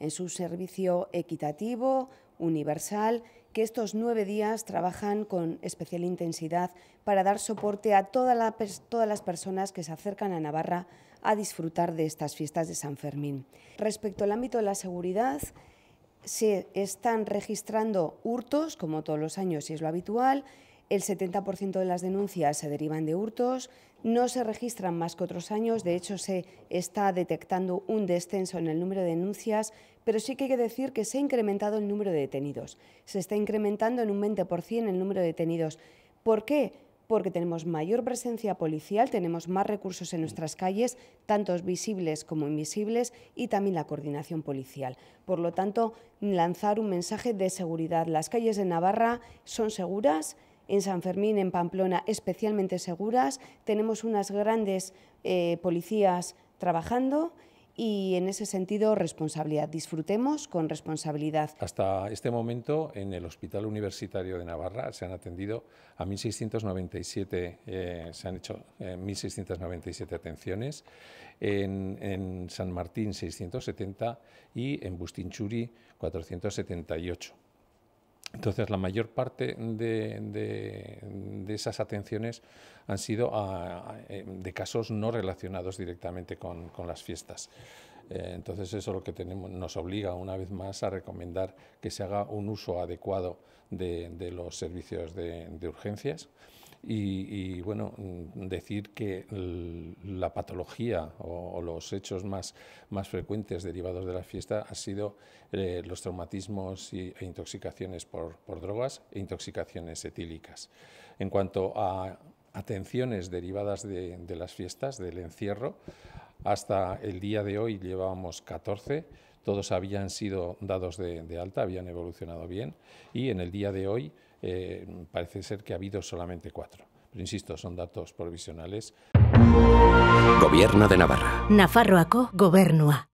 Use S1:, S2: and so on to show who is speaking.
S1: en su servicio equitativo, universal, que estos nueve días trabajan con especial intensidad para dar soporte a todas las personas que se acercan a Navarra a disfrutar de estas fiestas de San Fermín. Respecto al ámbito de la seguridad, se están registrando hurtos, como todos los años y es lo habitual, el 70% de las denuncias se derivan de hurtos, no se registran más que otros años, de hecho se está detectando un descenso en el número de denuncias, pero sí que hay que decir que se ha incrementado el número de detenidos. Se está incrementando en un 20% el número de detenidos. ¿Por qué? Porque tenemos mayor presencia policial, tenemos más recursos en nuestras calles, tantos visibles como invisibles, y también la coordinación policial. Por lo tanto, lanzar un mensaje de seguridad. Las calles de Navarra son seguras, en San Fermín, en Pamplona, especialmente seguras. Tenemos unas grandes eh, policías trabajando y en ese sentido responsabilidad. Disfrutemos con responsabilidad.
S2: Hasta este momento en el Hospital Universitario de Navarra se han atendido a 1.697, eh, se han hecho 1.697 eh, atenciones, en, en San Martín 670 y en Bustinchuri 478. Entonces, la mayor parte de, esas atenciones han sido eh, de casos no relacionados directamente con, las fiestas. Eh, entonces, eso lo que tenemos, nos obliga una vez más a recomendar que se haga un uso adecuado de los servicios de urgencias y, bueno, mm, decir que la patología o, los hechos más, más frecuentes derivados de la fiesta han sido eh, los traumatismos y, e intoxicaciones por, por drogas e intoxicaciones etílicas. En cuanto a atenciones derivadas de, de, las fiestas, del encierro. Hasta el día de hoy llevábamos 14 todos habían sido dados de, alta, habían evolucionado bien y en el día de hoy eh, parece ser que ha habido solamente cuatro. Pero insisto, son datos provisionales.
S1: Gobierno de Navarra. Nafarroaco, gobernua.